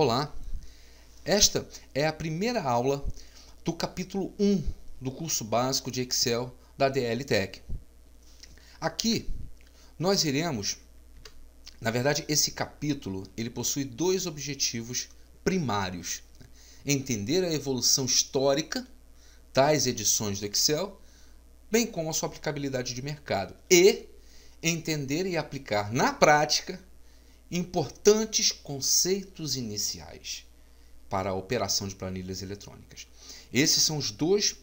Olá! Esta é a primeira aula do capítulo 1 do curso básico de Excel da DL Tech. Aqui nós iremos, na verdade, esse capítulo ele possui dois objetivos primários: entender a evolução histórica das edições do Excel, bem como a sua aplicabilidade de mercado, e entender e aplicar na prática importantes conceitos iniciais para a operação de planilhas eletrônicas. Esses são os dois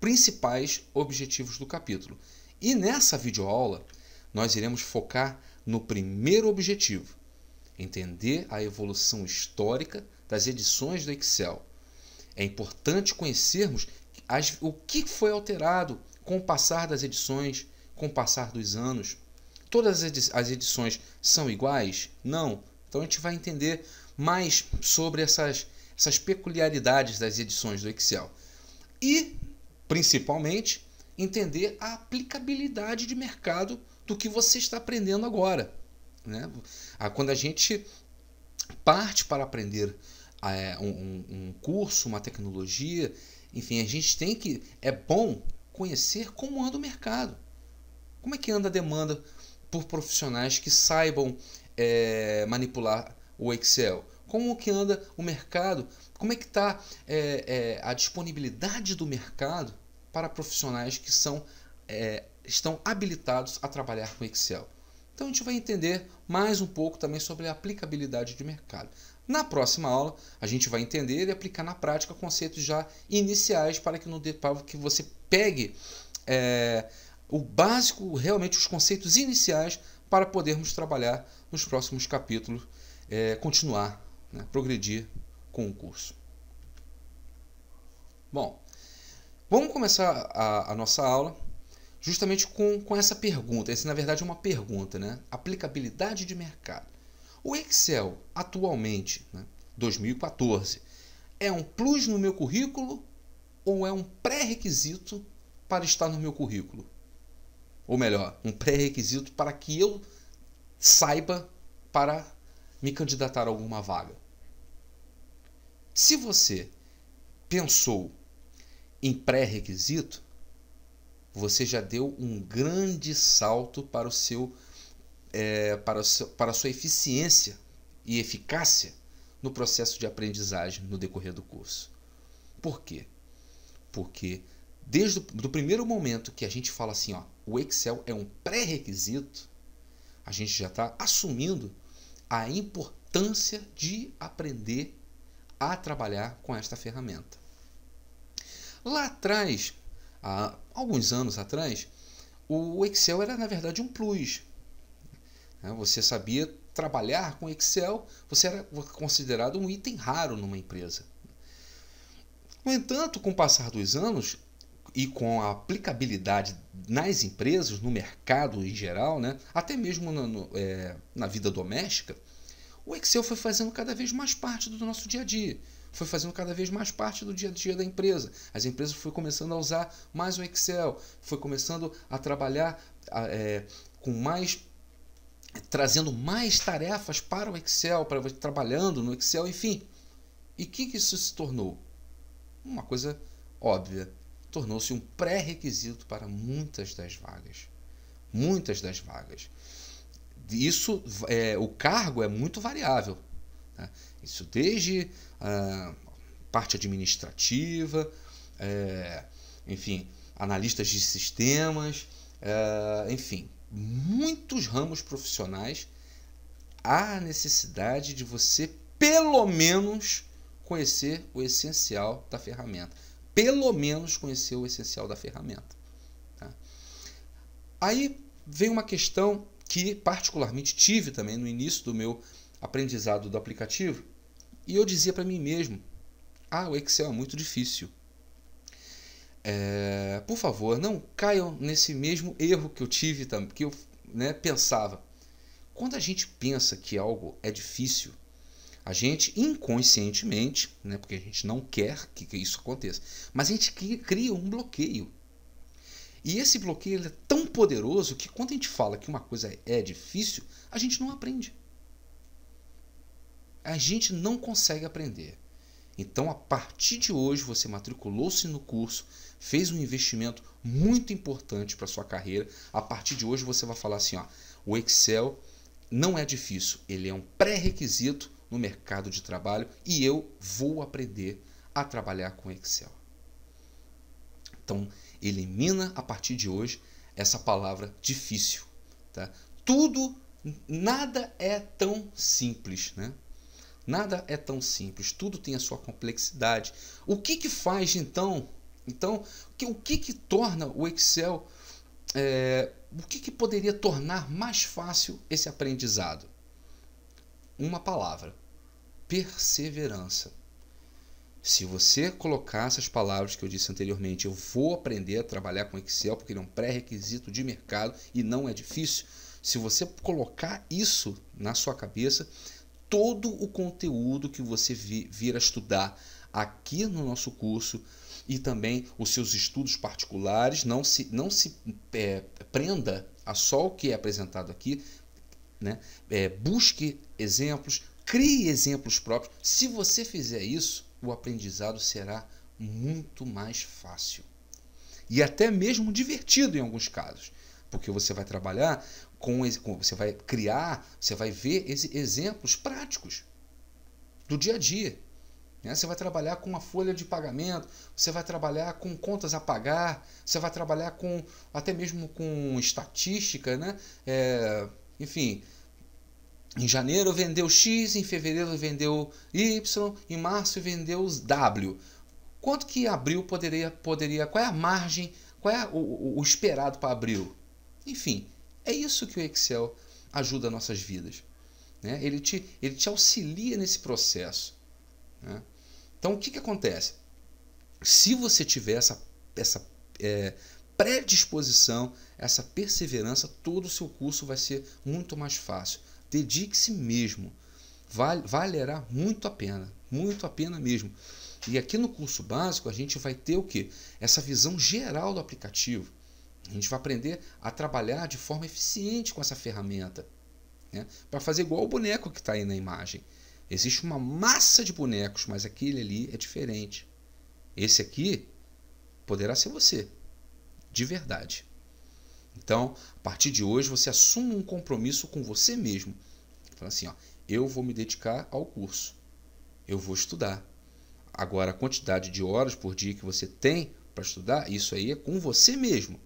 principais objetivos do capítulo. E nessa videoaula, nós iremos focar no primeiro objetivo, entender a evolução histórica das edições do Excel. É importante conhecermos as, o que foi alterado com o passar das edições, com o passar dos anos. Todas as edições são iguais? Não. Então a gente vai entender mais sobre essas, essas peculiaridades das edições do Excel. E, principalmente, entender a aplicabilidade de mercado do que você está aprendendo agora. Né? Quando a gente parte para aprender é, um, um curso, uma tecnologia, enfim, a gente tem que. É bom conhecer como anda o mercado. Como é que anda a demanda por profissionais que saibam é, manipular o Excel? Como que anda o mercado? Como é que está é, é, a disponibilidade do mercado para profissionais que são, é, estão habilitados a trabalhar com Excel? Então a gente vai entender mais um pouco também sobre a aplicabilidade de mercado. Na próxima aula, a gente vai entender e aplicar na prática conceitos já iniciais para que, no, que você pegue é, o básico, realmente os conceitos iniciais para podermos trabalhar nos próximos capítulos, é, continuar, né, progredir com o curso. Bom, vamos começar a, a nossa aula justamente com, com essa pergunta. Essa, na verdade, é uma pergunta, né? Aplicabilidade de mercado. O Excel, atualmente, né, 2014, é um plus no meu currículo ou é um pré-requisito para estar no meu currículo? ou melhor, um pré-requisito para que eu saiba para me candidatar a alguma vaga. Se você pensou em pré-requisito, você já deu um grande salto para o seu, é, para, o seu, para a sua eficiência e eficácia no processo de aprendizagem no decorrer do curso. Por quê? Porque desde o do primeiro momento que a gente fala assim, ó, o Excel é um pré-requisito, a gente já está assumindo a importância de aprender a trabalhar com esta ferramenta. Lá atrás, há alguns anos atrás, o Excel era na verdade um plus. Né? Você sabia trabalhar com Excel, você era considerado um item raro numa empresa. No entanto, com o passar dos anos, e com a aplicabilidade nas empresas, no mercado em geral, né? até mesmo na, no, é, na vida doméstica, o Excel foi fazendo cada vez mais parte do nosso dia a dia, foi fazendo cada vez mais parte do dia a dia da empresa. As empresas foram começando a usar mais o Excel, foi começando a trabalhar é, com mais trazendo mais tarefas para o Excel, para trabalhando no Excel, enfim. E o que, que isso se tornou? Uma coisa óbvia, tornou-se um pré-requisito para muitas das vagas. Muitas das vagas. Isso, é, o cargo é muito variável. Né? Isso desde a ah, parte administrativa, é, enfim, analistas de sistemas, é, enfim, muitos ramos profissionais há necessidade de você pelo menos conhecer o essencial da ferramenta pelo menos conhecer o essencial da ferramenta. Tá? Aí vem uma questão que particularmente tive também no início do meu aprendizado do aplicativo, e eu dizia para mim mesmo: ah, o Excel é muito difícil. É, por favor, não caiam nesse mesmo erro que eu tive, que eu né, pensava. Quando a gente pensa que algo é difícil, a gente inconscientemente, né, porque a gente não quer que, que isso aconteça, mas a gente cria um bloqueio. E esse bloqueio é tão poderoso que quando a gente fala que uma coisa é difícil, a gente não aprende. A gente não consegue aprender. Então, a partir de hoje, você matriculou-se no curso, fez um investimento muito importante para sua carreira. A partir de hoje, você vai falar assim: ó, o Excel não é difícil, ele é um pré-requisito no mercado de trabalho e eu vou aprender a trabalhar com Excel. Então, elimina a partir de hoje essa palavra difícil. Tá? Tudo, nada é tão simples, né? Nada é tão simples, tudo tem a sua complexidade. O que, que faz então? Então, o que, que torna o Excel é, o que, que, poderia tornar mais fácil esse aprendizado? Uma palavra: perseverança. Se você colocar essas palavras que eu disse anteriormente, eu vou aprender a trabalhar com Excel, porque ele é um pré-requisito de mercado e não é difícil. Se você colocar isso na sua cabeça, todo o conteúdo que você vir a estudar aqui no nosso curso e também os seus estudos particulares, não se, não se é, prenda a só o que é apresentado aqui. Né? É, busque exemplos, Crie exemplos próprios. Se você fizer isso, o aprendizado será muito mais fácil. E até mesmo divertido em alguns casos, porque você vai trabalhar com, você vai criar, você vai ver exemplos práticos do dia a dia. Né? Você vai trabalhar com uma folha de pagamento, você vai trabalhar com contas a pagar, você vai trabalhar com até mesmo com estatística, né? É, enfim, em janeiro vendeu X, em fevereiro vendeu Y, em março vendeu os W. Quanto que abril poderia, poderia. Qual é a margem? Qual é o, o esperado para abril? Enfim, é isso que o Excel ajuda nossas vidas. Né? Ele, te, ele te auxilia nesse processo. Né? Então, o que, que acontece? Se você tiver essa, essa é, predisposição, essa perseverança, todo o seu curso vai ser muito mais fácil. Dedique-se mesmo. Val, valerá muito a pena, muito a pena mesmo. E aqui no curso básico a gente vai ter o que? Essa visão geral do aplicativo. A gente vai aprender a trabalhar de forma eficiente com essa ferramenta. Né? Para fazer igual o boneco que está aí na imagem. Existe uma massa de bonecos, mas aquele ali é diferente. Esse aqui poderá ser você, de verdade. Então, a partir de hoje, você assuma um compromisso com você mesmo. Fala assim, ó, eu vou me dedicar ao curso. Eu vou estudar. Agora, a quantidade de horas por dia que você tem para estudar, isso aí é com você mesmo.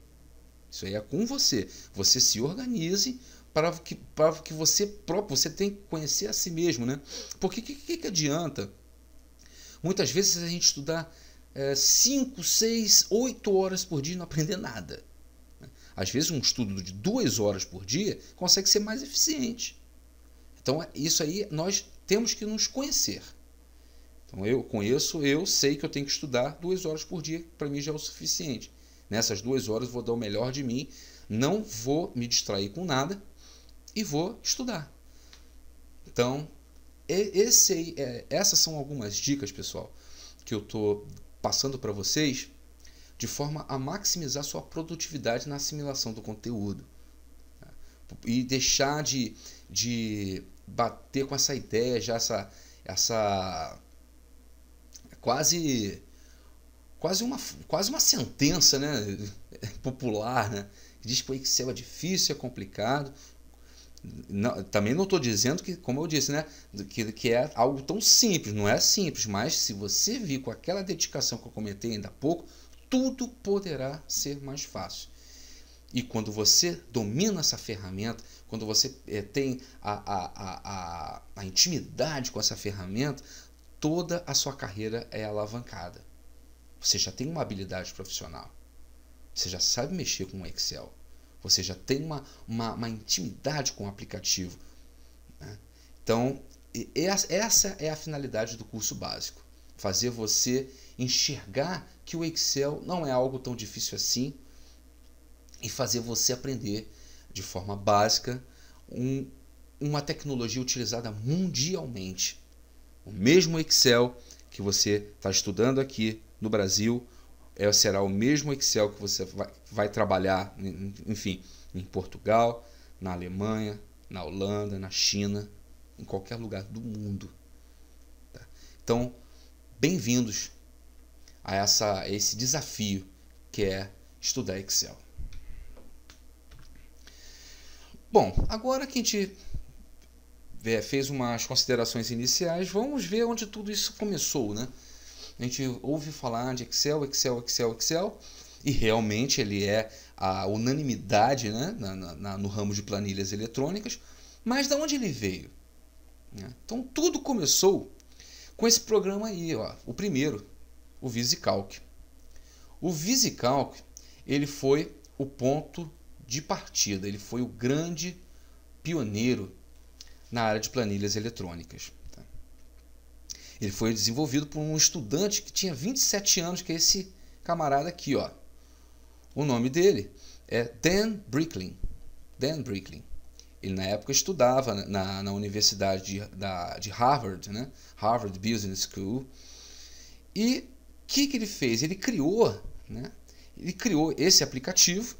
Isso aí é com você. Você se organize para que, para que você próprio, você tem que conhecer a si mesmo, né? Porque o que, que, que adianta? Muitas vezes a gente estudar 5, 6, 8 horas por dia e não aprender nada. Às vezes, um estudo de duas horas por dia consegue ser mais eficiente. Então, isso aí nós temos que nos conhecer. Então, eu conheço, eu sei que eu tenho que estudar duas horas por dia, para mim já é o suficiente. Nessas duas horas, vou dar o melhor de mim, não vou me distrair com nada e vou estudar. Então, esse, é, essas são algumas dicas, pessoal, que eu estou passando para vocês de forma a maximizar sua produtividade na assimilação do conteúdo né? e deixar de, de bater com essa ideia, já essa, essa quase quase uma, quase uma sentença né? popular né? que diz que o Excel é difícil, é complicado. Não, também não estou dizendo que, como eu disse, né, que, que é algo tão simples, não é simples, mas se você vir com aquela dedicação que eu comentei ainda há pouco, tudo poderá ser mais fácil. E quando você domina essa ferramenta, quando você é, tem a, a, a, a, intimidade com essa ferramenta, toda a sua carreira é alavancada. Você já tem uma habilidade profissional. Você já sabe mexer com o Excel. Você já tem uma, uma, uma intimidade com o aplicativo. Né? Então, essa é a finalidade do curso básico: fazer você enxergar que o Excel não é algo tão difícil assim e fazer você aprender de forma básica um, uma tecnologia utilizada mundialmente. O mesmo Excel que você está estudando aqui no Brasil é, será o mesmo Excel que você vai, vai trabalhar, enfim, em Portugal, na Alemanha, na Holanda, na China, em qualquer lugar do mundo. Tá? Então, bem-vindos a, essa, a esse desafio que é estudar Excel. Bom, agora que a gente é, fez umas considerações iniciais, vamos ver onde tudo isso começou, né? A gente ouve falar de Excel, Excel, Excel, Excel, e realmente ele é a unanimidade né? Na, na, no ramo de planilhas eletrônicas, mas de onde ele veio? Né? Então tudo começou com esse programa aí, ó, o primeiro, o VisiCalc. O VisiCalc ele foi o ponto de partida, ele foi o grande pioneiro na área de planilhas eletrônicas. Tá? Ele foi desenvolvido por um estudante que tinha 27 anos, que é esse camarada aqui, ó. O nome dele é Dan Bricklin. Dan Bricklin. Ele na época estudava na, na Universidade de, da, de Harvard, né? Harvard Business School. E que, que ele fez? Ele criou, né? ele criou esse aplicativo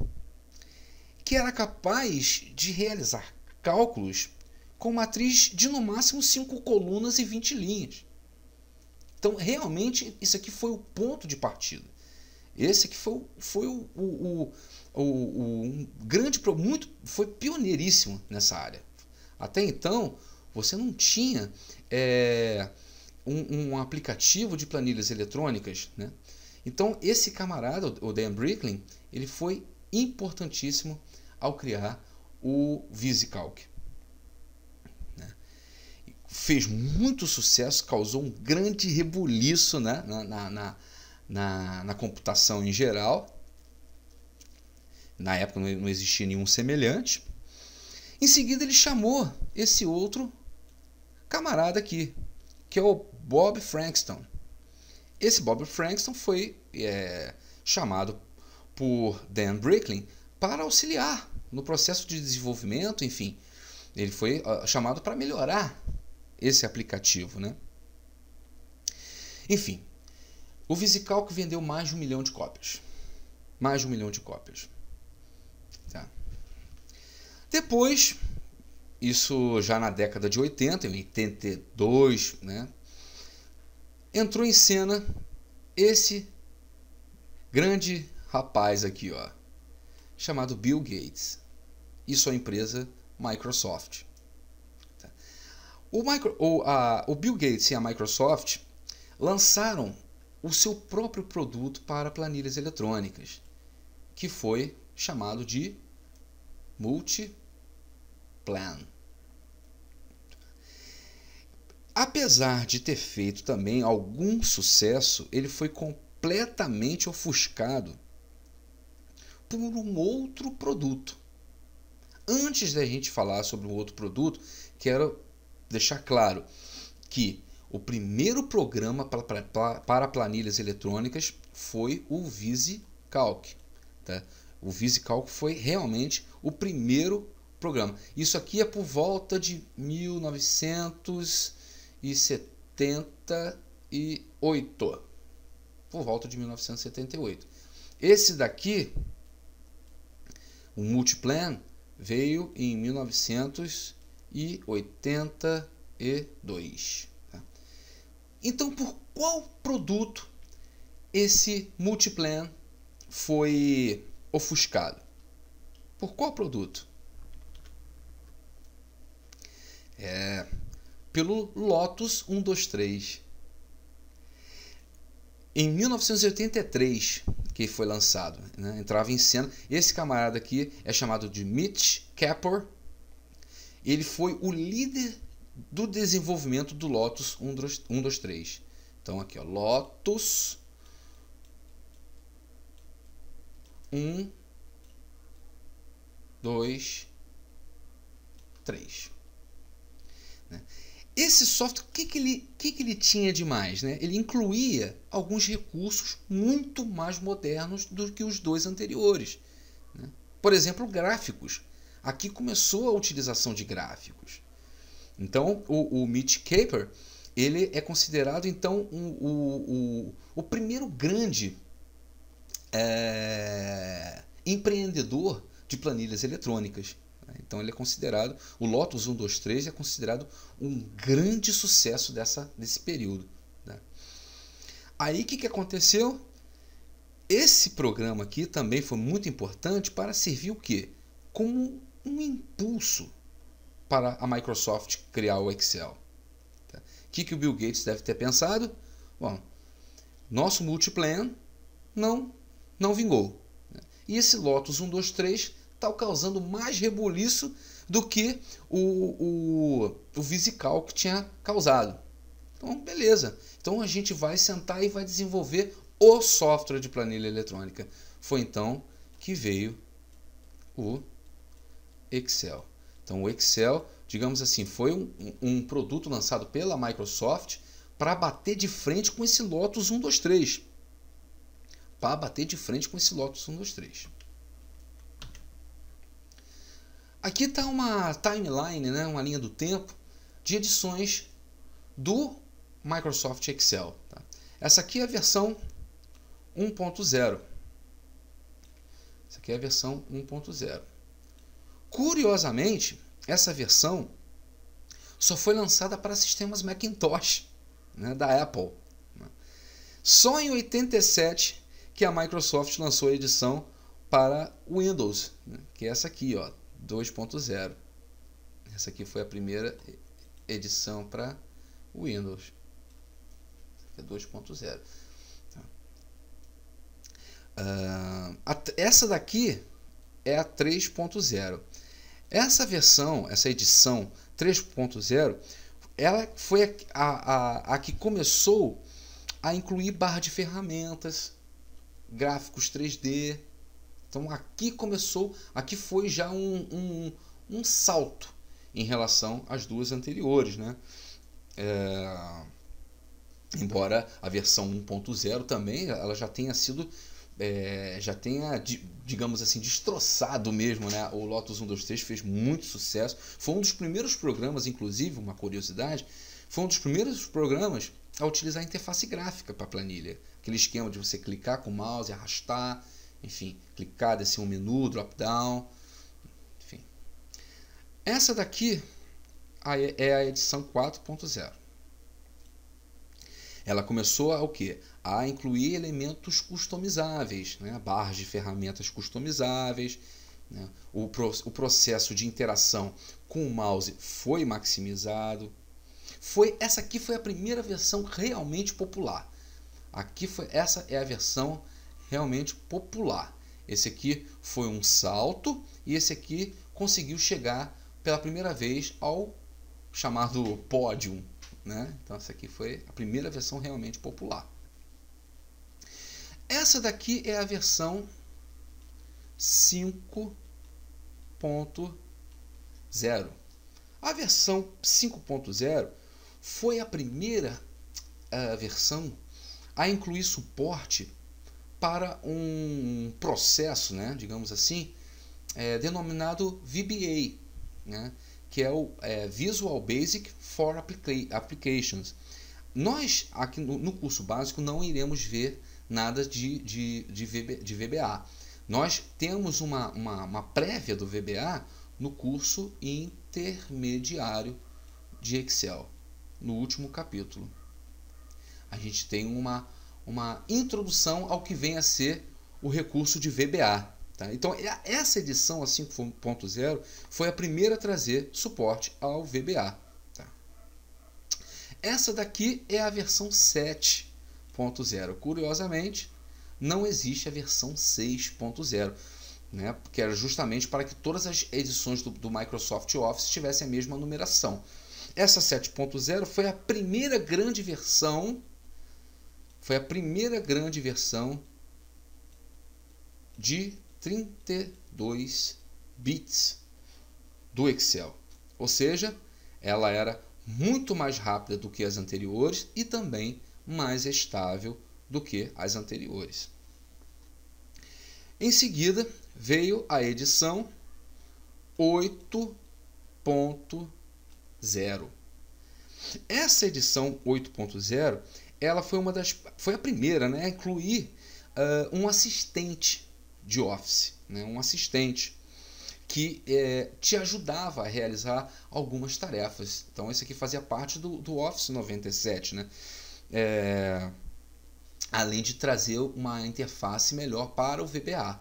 que era capaz de realizar cálculos com matriz de no máximo 5 colunas e 20 linhas. Então, realmente, isso aqui foi o ponto de partida. Esse aqui foi, foi o, o, o, o um grande, muito, foi pioneiríssimo nessa área. Até então, você não tinha é, um, um aplicativo de planilhas eletrônicas. Né? Então, esse camarada, o Dan Bricklin, ele foi importantíssimo ao criar o VisiCalc. Né? Fez muito sucesso, causou um grande rebuliço né? na, na, na, na, na computação em geral. Na época não existia nenhum semelhante. Em seguida, ele chamou esse outro camarada aqui, que é o Bob Frankston. Esse Bob Frankston foi é, chamado por Dan Bricklin para auxiliar no processo de desenvolvimento, enfim. Ele foi uh, chamado para melhorar esse aplicativo, né? Enfim, o VisiCalc vendeu mais de um milhão de cópias. Mais de um milhão de cópias. Tá. Depois, isso já na década de 80, em 82, né? entrou em cena esse grande rapaz aqui, ó, chamado Bill Gates e sua empresa Microsoft. O, micro, o, a, o Bill Gates e a Microsoft lançaram o seu próprio produto para planilhas eletrônicas, que foi chamado de Multiplan. Apesar de ter feito também algum sucesso, ele foi completamente ofuscado por um outro produto. Antes da gente falar sobre um outro produto, quero deixar claro que o primeiro programa para planilhas eletrônicas foi o VisiCalc. Tá? O VisiCalc foi realmente o primeiro programa. Isso aqui é por volta de 1900 e oito por volta de 1978. Esse daqui, o Multiplan, veio em 1982. Tá? Então, por qual produto esse Multiplan foi ofuscado? Por qual produto? É, pelo Lotus 123. Em 1983, que foi lançado, né? entrava em cena. Esse camarada aqui é chamado de Mitch Kapoor. Ele foi o líder do desenvolvimento do Lotus 123. Então aqui, ó, Lotus 1 2 3. Esse software, o que, que, ele, que, que ele tinha de mais? Né? Ele incluía alguns recursos muito mais modernos do que os dois anteriores. Né? Por exemplo, gráficos. Aqui começou a utilização de gráficos. Então, o, o Mitch Caper ele é considerado então o, o, primeiro grande é, empreendedor de planilhas eletrônicas. Então ele é considerado, o Lotus 123 é considerado um grande sucesso dessa, desse período. Né? Aí o que, que aconteceu? Esse programa aqui também foi muito importante para servir o quê? Como um impulso para a Microsoft criar o Excel. Tá? O que, que o Bill Gates deve ter pensado? Bom, nosso multiplan não, não vingou. Né? E esse Lotus 123 está causando mais rebuliço do que o, o, o Visical que tinha causado. Então, beleza. Então a gente vai sentar e vai desenvolver o software de planilha eletrônica. Foi então que veio o Excel. Então o Excel, digamos assim, foi um, um produto lançado pela Microsoft para bater de frente com esse Lotus 123. Para bater de frente com esse Lotus 123. Aqui está uma timeline, né, uma linha do tempo de edições do Microsoft Excel. Tá? Essa aqui é a versão 1.0. Essa aqui é a versão 1.0. Curiosamente, essa versão só foi lançada para sistemas Macintosh né, da Apple. Né? Só em 87 que a Microsoft lançou a edição para Windows, né, que é essa aqui, ó, 2.0. Essa aqui foi a primeira edição para Windows. É 2.0. Uh, tá. ah, essa daqui é a 3.0. Essa versão, essa edição 3.0, ela foi a, a, a que começou a incluir barra de ferramentas, gráficos 3D, então aqui começou, aqui foi já um, um, um salto em relação às duas anteriores, né? É, embora a versão 1.0 também ela já tenha sido é, já tenha, digamos assim, destroçado mesmo, né? O Lotus 123 fez muito sucesso. Foi um dos primeiros programas, inclusive, uma curiosidade, foi um dos primeiros programas a utilizar a interface gráfica para planilha. Aquele esquema de você clicar com o mouse, arrastar, enfim, clicar, descer assim, um menu, drop down, enfim. Essa daqui é a edição 4.0. Ela começou a o quê? A incluir elementos customizáveis, né? barras de ferramentas customizáveis, né? o, pro, o processo de interação com o mouse foi maximizado. Foi essa aqui foi a primeira versão realmente popular. Aqui foi essa é a versão realmente popular. Esse aqui foi um salto e esse aqui conseguiu chegar pela primeira vez ao chamado pódio. Né? Então, essa aqui foi a primeira versão realmente popular. Essa daqui é a versão 5.0. A versão 5.0 foi a primeira eh, versão a incluir suporte para um processo, né, digamos assim, é, denominado VBA, né, que é o é, Visual Basic for Applica Applications. Nós, aqui no, no, curso básico, não iremos ver nada de, de, de, VB, de VBA. Nós temos uma, uma, uma prévia do VBA no curso intermediário de Excel, no último capítulo. A gente tem uma uma introdução ao que vem a ser o recurso de VBA. Tá? Então, é, essa edição, a 5.0, foi a primeira a trazer suporte ao VBA. Tá? Essa daqui é a versão 7.0. Curiosamente, não existe a versão 6.0. Né? Que era justamente para que todas as edições do, do Microsoft Office tivessem a mesma numeração. Essa 7.0 foi a primeira grande versão foi a primeira grande versão de 32 bits do Excel. Ou seja, ela era muito mais rápida do que as anteriores e também mais estável do que as anteriores. Em seguida, veio a edição 8.0. Essa edição 8.0 ela foi uma das. Foi a primeira né, a incluir uh, um assistente de office, né, um assistente que eh, te ajudava a realizar algumas tarefas. Então, esse aqui fazia parte do, do Office 97, né? É, além de trazer uma interface melhor para o VBA.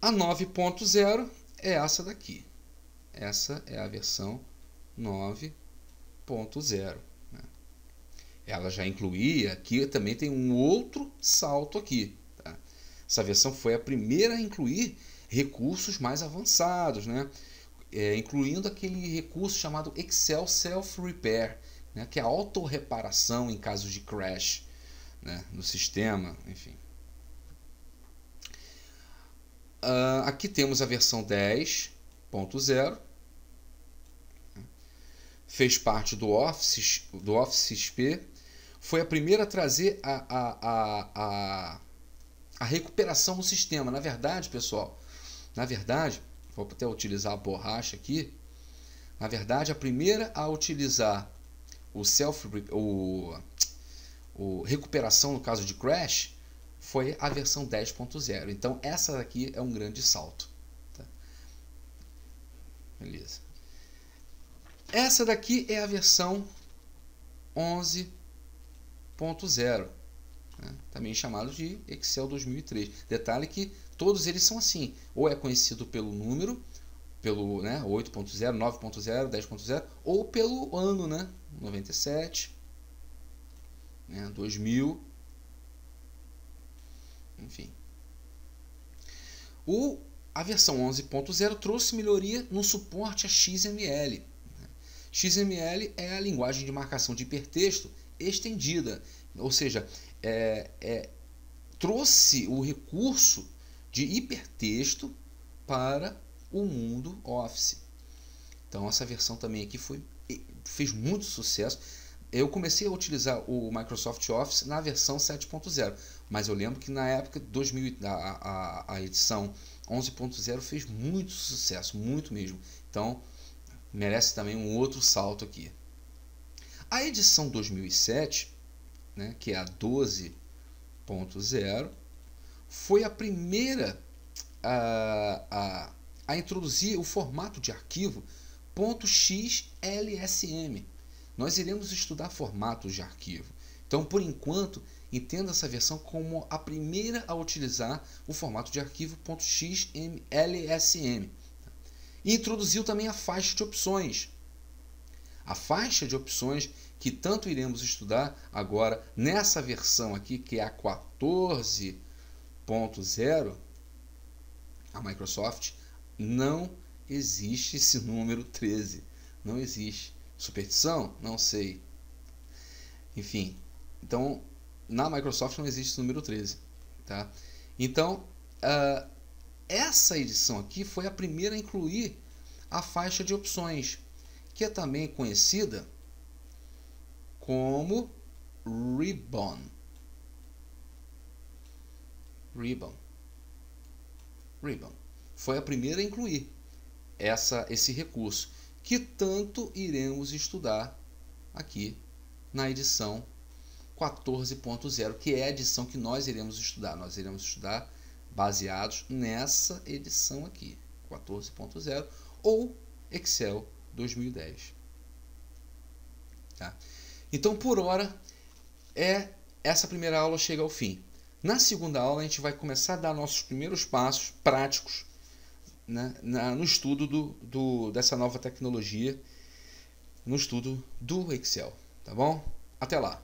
A 9.0 é essa daqui. Essa é a versão 9.0 ela já incluía, aqui também tem um outro salto aqui. Tá? Essa versão foi a primeira a incluir recursos mais avançados, né? É, incluindo aquele recurso chamado Excel Self Repair, né? que é a autorreparação em caso de crash né? no sistema, enfim. Uh, aqui temos a versão 10.0, né? fez parte do Office, do Office XP foi a primeira a trazer a, a, a, a, a recuperação no sistema. Na verdade, pessoal, na verdade, vou até utilizar a borracha aqui. Na verdade, a primeira a utilizar o self o, o recuperação no caso de crash foi a versão 10.0. Então essa aqui é um grande salto. Tá? Beleza. Essa daqui é a versão 11.0 né? também chamado de Excel 2003. Detalhe que todos eles são assim, ou é conhecido pelo número, pelo né, 8.0, 9.0, 10.0, ou pelo ano, né? 97, né, 2000, enfim. O, a versão 11.0 trouxe melhoria no suporte a XML. Né? XML é a linguagem de marcação de hipertexto estendida, ou seja, é, é, trouxe o recurso de hipertexto para o mundo Office. Então essa versão também aqui foi fez muito sucesso. Eu comecei a utilizar o Microsoft Office na versão 7.0, mas eu lembro que na época 2000 a, a, a edição 11.0 fez muito sucesso, muito mesmo. Então merece também um outro salto aqui. A edição 2007, né, que é a 12.0, foi a primeira a, a, a introduzir o formato de arquivo .xlsm. Nós iremos estudar formatos de arquivo. Então, por enquanto, entenda essa versão como a primeira a utilizar o formato de arquivo .xlsm. Introduziu também a faixa de opções, a faixa de opções que tanto iremos estudar agora nessa versão aqui, que é a 14.0, a Microsoft não existe esse número 13. Não existe. Superstição? Não sei. Enfim, então na Microsoft não existe esse número 13. Tá? Então, uh, essa edição aqui foi a primeira a incluir a faixa de opções que é também conhecida como ribbon. Ribbon. Ribbon. Foi a primeira a incluir essa, esse recurso, que tanto iremos estudar aqui na edição 14.0, que é a edição que nós iremos estudar. Nós iremos estudar baseados nessa edição aqui, 14.0, ou Excel 2010. Tá? Então, por hora, é essa primeira aula chega ao fim. Na segunda aula, a gente vai começar a dar nossos primeiros passos práticos né, na, no estudo do, do, dessa nova tecnologia, no estudo do Excel. Tá bom? Até lá!